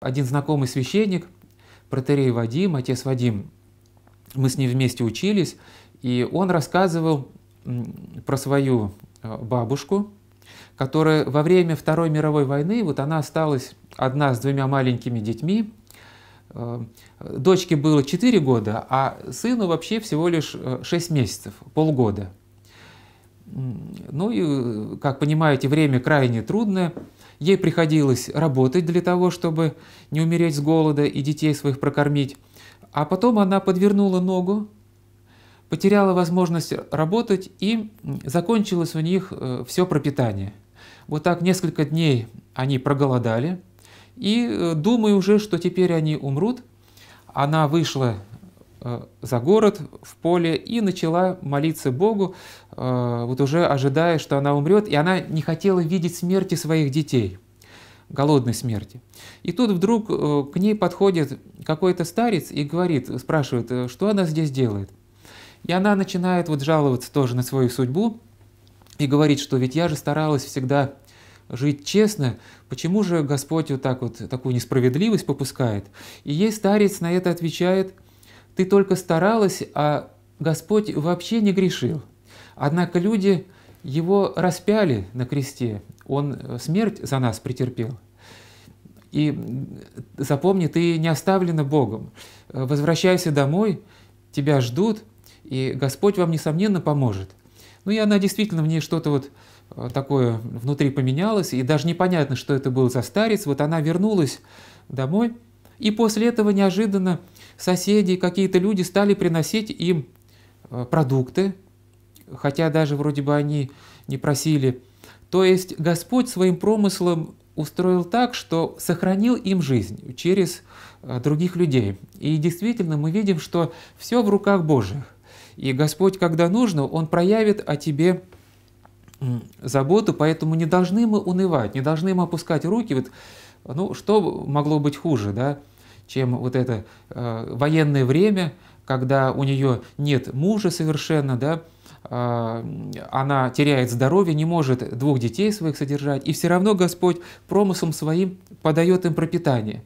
Один знакомый священник, протерей Вадим, отец Вадим, мы с ним вместе учились, и он рассказывал про свою э, бабушку, которая во время Второй мировой войны, вот она осталась одна с двумя маленькими детьми, э, дочке было 4 года, а сыну вообще всего лишь 6 э, месяцев, полгода. Ну и, как понимаете, время крайне трудное, Ей приходилось работать для того, чтобы не умереть с голода и детей своих прокормить. А потом она подвернула ногу, потеряла возможность работать и закончилось у них э, все пропитание. Вот так несколько дней они проголодали и э, думая уже, что теперь они умрут, она вышла Э, за город, в поле, и начала молиться Богу, э, вот уже ожидая, что она умрет, и она не хотела видеть смерти своих детей, голодной смерти. И тут вдруг э, к ней подходит какой-то старец и говорит, спрашивает, что она здесь делает. И она начинает вот жаловаться тоже на свою судьбу и говорит, что ведь я же старалась всегда жить честно, почему же Господь вот так вот такую несправедливость попускает? И ей старец на это отвечает – ты только старалась, а Господь вообще не грешил. Однако люди его распяли на кресте, он э, смерть за нас претерпел. И запомни, ты не оставлена Богом. Э, возвращайся домой, тебя ждут, и Господь вам, несомненно, поможет. Ну и она действительно, в ней что-то вот э, такое внутри поменялось, и даже непонятно, что это был за старец. Вот она вернулась домой, и после этого неожиданно соседи какие-то люди стали приносить им э, продукты, хотя даже вроде бы они не просили. То есть Господь своим промыслом устроил так, что сохранил им жизнь через э, других людей. И действительно мы видим, что все в руках Божьих. И Господь, когда нужно, Он проявит о тебе заботу, поэтому не должны мы унывать, не должны мы опускать руки. Вот ну, что могло быть хуже, да, чем вот это э, военное время, когда у нее нет мужа совершенно, да, а, она теряет здоровье, не может двух детей своих содержать, и все равно Господь промыслом своим подает им пропитание.